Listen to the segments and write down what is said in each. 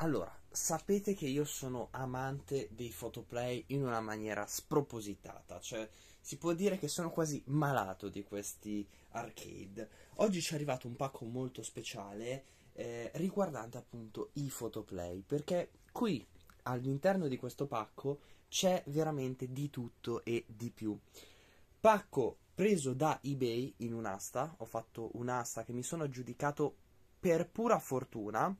Allora, sapete che io sono amante dei fotoplay in una maniera spropositata, cioè si può dire che sono quasi malato di questi arcade. Oggi ci è arrivato un pacco molto speciale eh, riguardante appunto i fotoplay, perché qui all'interno di questo pacco c'è veramente di tutto e di più. Pacco preso da eBay in un'asta, ho fatto un'asta che mi sono aggiudicato per pura fortuna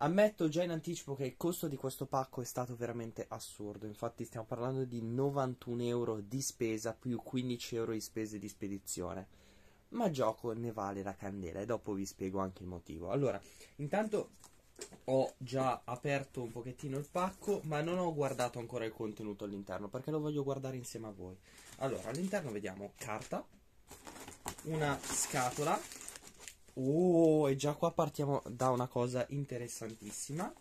Ammetto già in anticipo che il costo di questo pacco è stato veramente assurdo, infatti stiamo parlando di 91 euro di spesa più 15 euro di spese di spedizione, ma gioco ne vale la candela e dopo vi spiego anche il motivo. Allora, intanto ho già aperto un pochettino il pacco, ma non ho guardato ancora il contenuto all'interno perché lo voglio guardare insieme a voi. Allora, all'interno vediamo carta, una scatola Oh, e già qua partiamo da una cosa interessantissima.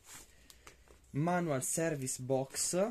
Manual Service Box.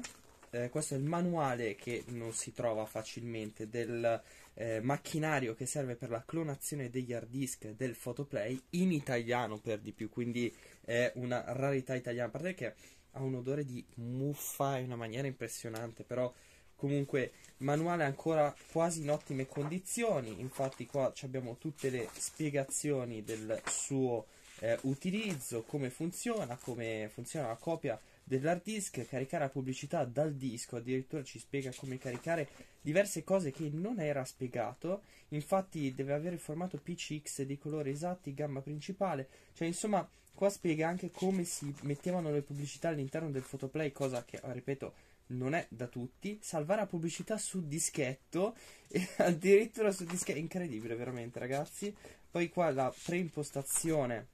Eh, questo è il manuale che non si trova facilmente del eh, macchinario che serve per la clonazione degli hard disk del photoplay in italiano per di più, quindi è una rarità italiana, a parte che ha un odore di muffa in una maniera impressionante, però comunque manuale ancora quasi in ottime condizioni infatti qua abbiamo tutte le spiegazioni del suo eh, utilizzo come funziona come funziona la copia dell'hard disk caricare la pubblicità dal disco addirittura ci spiega come caricare diverse cose che non era spiegato infatti deve avere il formato PCX di colori esatti gamma principale cioè insomma qua spiega anche come si mettevano le pubblicità all'interno del photoplay cosa che ripeto non è da tutti, salvare la pubblicità su dischetto e addirittura su dischetto, incredibile veramente ragazzi. Poi qua la preimpostazione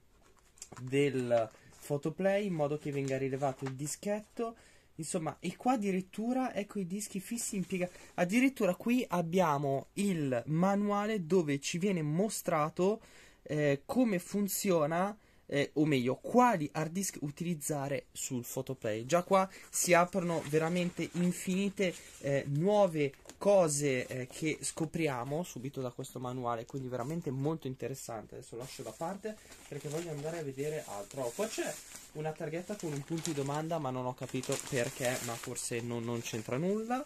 del photoplay in modo che venga rilevato il dischetto. Insomma, e qua addirittura ecco i dischi fissi impiegati. Addirittura qui abbiamo il manuale dove ci viene mostrato eh, come funziona eh, o meglio, quali hard disk utilizzare sul photoplay. Già qua si aprono veramente infinite eh, nuove cose eh, che scopriamo subito da questo manuale, quindi veramente molto interessante. Adesso lascio da parte perché voglio andare a vedere altro. Oh, qua c'è una targhetta con un punto di domanda, ma non ho capito perché, ma forse non, non c'entra nulla.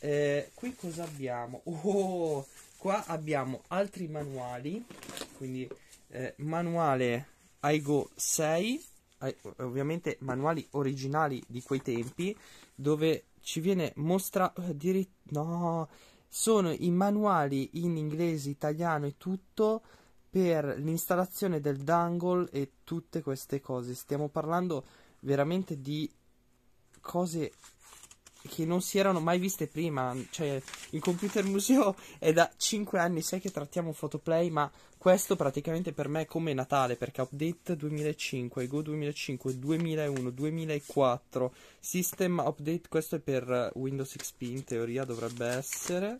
Eh, qui cosa abbiamo? Oh, qua abbiamo altri manuali, quindi eh, manuale Aigo 6, ovviamente manuali originali di quei tempi, dove ci viene mostrato addirittura... Eh, no, sono i manuali in inglese, italiano e tutto per l'installazione del dangle e tutte queste cose. Stiamo parlando veramente di cose che non si erano mai viste prima. Cioè, il Computer Museo è da 5 anni, sai che trattiamo Photoplay, ma questo praticamente per me è come Natale, perché Update 2005, Go 2005, 2001, 2004, System Update, questo è per eh, Windows XP in teoria dovrebbe essere.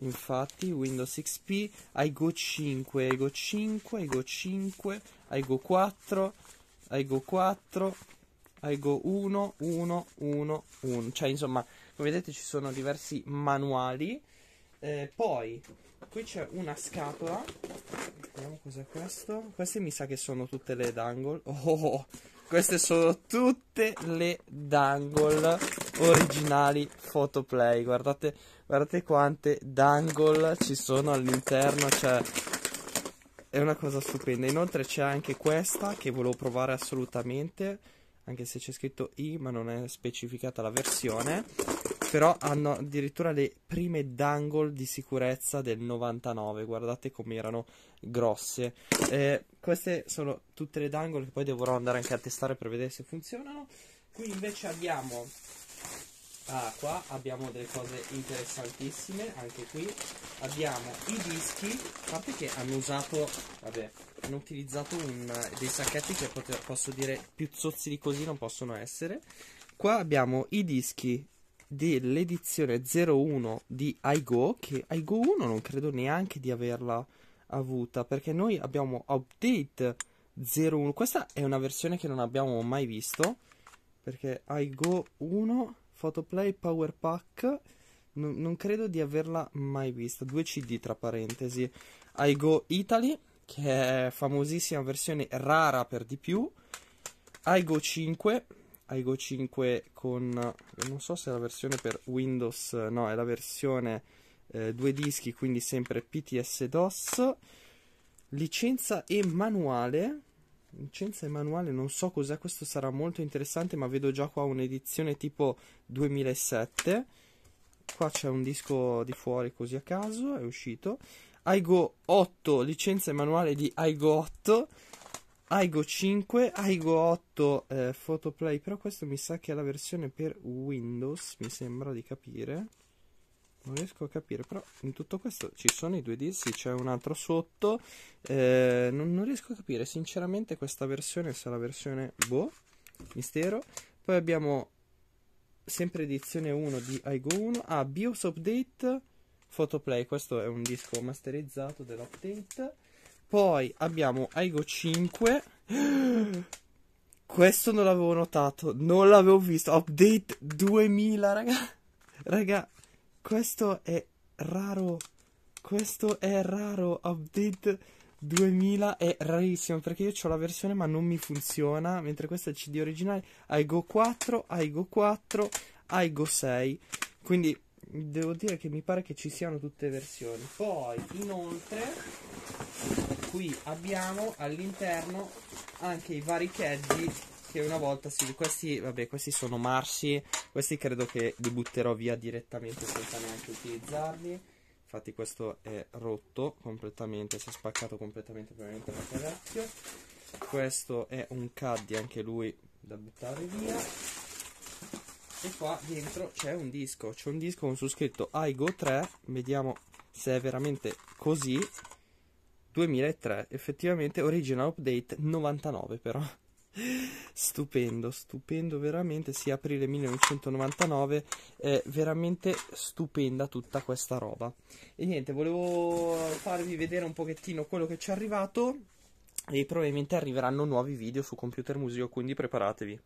Infatti, Windows XP, iGo 5, iGo 5, iGo 5, iGo 4, iGo 4, Aigo 1, 1, 1, 1. Cioè, insomma, come vedete ci sono diversi manuali. Eh, poi, qui c'è una scatola. Vediamo cos'è questo. Queste mi sa che sono tutte le dangle. Oh, oh, oh, queste sono tutte le dangle originali photoplay. Guardate, guardate quante dangle ci sono all'interno. Cioè, è una cosa stupenda. Inoltre c'è anche questa che volevo provare assolutamente anche se c'è scritto i ma non è specificata la versione però hanno addirittura le prime dangle di sicurezza del 99 guardate come erano grosse eh, queste sono tutte le dangle che poi dovrò andare anche a testare per vedere se funzionano qui invece abbiamo Ah, qua abbiamo delle cose interessantissime, anche qui. Abbiamo i dischi, a parte che hanno usato, vabbè, hanno utilizzato un, dei sacchetti che poter, posso dire più zozzi di così non possono essere. Qua abbiamo i dischi dell'edizione 01 di iGo, che iGo 1 non credo neanche di averla avuta, perché noi abbiamo Update 01. Questa è una versione che non abbiamo mai visto, perché iGo 1 Photoplay Power Pack non, non credo di averla mai vista. 2 CD tra parentesi. Aigo Italy, che è famosissima versione rara per di più. Aigo 5, iGo 5 con non so se è la versione per Windows, no, è la versione eh, due dischi, quindi sempre PTS DOS. Licenza e manuale Vincenzo Emanuele, non so cos'è, questo sarà molto interessante, ma vedo già qua un'edizione tipo 2007. Qua c'è un disco di fuori così a caso, è uscito. Aigo 8, licenza manuale di Aigo 8. Aigo 5, Aigo 8 eh, Photoplay, però questo mi sa che è la versione per Windows, mi sembra di capire non riesco a capire però in tutto questo ci sono i due dischi c'è un altro sotto eh, non, non, riesco a capire sinceramente questa versione se la versione boh mistero poi abbiamo sempre edizione 1 di iGo 1 ah BIOS Update Photoplay questo è un disco masterizzato dell'update poi abbiamo iGo 5 questo non l'avevo notato non l'avevo visto update 2000 raga raga questo è raro. Questo è raro. Update 2000 è rarissimo perché io ho la versione ma non mi funziona. Mentre questo è il CD originale. Go 4, Go 4, Go 6. Quindi devo dire che mi pare che ci siano tutte le versioni. Poi inoltre qui abbiamo all'interno anche i vari cheggi che una volta si... Questi, vabbè, questi sono marsi. Questi credo che li butterò via direttamente senza neanche utilizzarli. Infatti questo è rotto completamente, si è spaccato completamente probabilmente perché è Questo è un caddy, anche lui da buttare via. E qua dentro c'è un disco, c'è un disco con su scritto iGo 3, vediamo se è veramente così. 2003, effettivamente original update 99 però stupendo, stupendo veramente. Sì, aprile 1999, è veramente stupenda tutta questa roba. E niente, volevo farvi vedere un pochettino quello che ci è arrivato. E probabilmente arriveranno nuovi video su Computer Musico, quindi preparatevi.